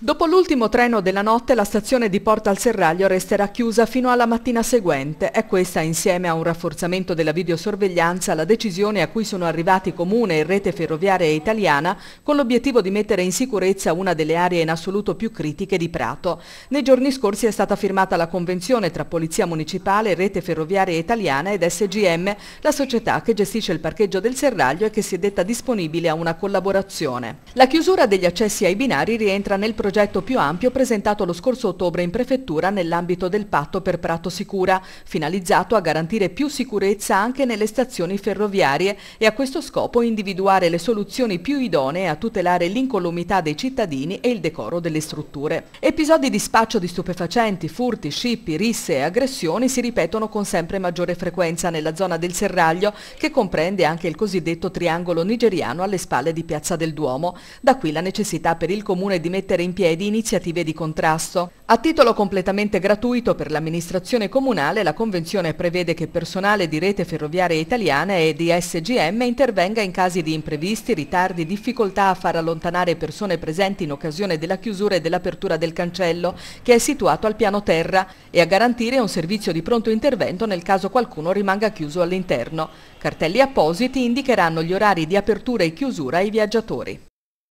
Dopo l'ultimo treno della notte la stazione di Porta al Serraglio resterà chiusa fino alla mattina seguente. È questa, insieme a un rafforzamento della videosorveglianza, la decisione a cui sono arrivati Comune e Rete Ferroviaria Italiana con l'obiettivo di mettere in sicurezza una delle aree in assoluto più critiche di Prato. Nei giorni scorsi è stata firmata la convenzione tra Polizia Municipale, Rete Ferroviaria Italiana ed SGM, la società che gestisce il parcheggio del Serraglio e che si è detta disponibile a una collaborazione. La chiusura degli accessi ai binari rientra nel progetto progetto più ampio presentato lo scorso ottobre in prefettura nell'ambito del patto per Prato Sicura, finalizzato a garantire più sicurezza anche nelle stazioni ferroviarie e a questo scopo individuare le soluzioni più idonee a tutelare l'incolumità dei cittadini e il decoro delle strutture. Episodi di spaccio di stupefacenti, furti, scippi, risse e aggressioni si ripetono con sempre maggiore frequenza nella zona del Serraglio, che comprende anche il cosiddetto triangolo nigeriano alle spalle di Piazza del Duomo. Da qui la necessità per il Comune di mettere in piedi iniziative di contrasto. A titolo completamente gratuito per l'amministrazione comunale, la Convenzione prevede che personale di Rete Ferroviaria Italiana e di SGM intervenga in casi di imprevisti, ritardi, difficoltà a far allontanare persone presenti in occasione della chiusura e dell'apertura del cancello, che è situato al piano terra, e a garantire un servizio di pronto intervento nel caso qualcuno rimanga chiuso all'interno. Cartelli appositi indicheranno gli orari di apertura e chiusura ai viaggiatori.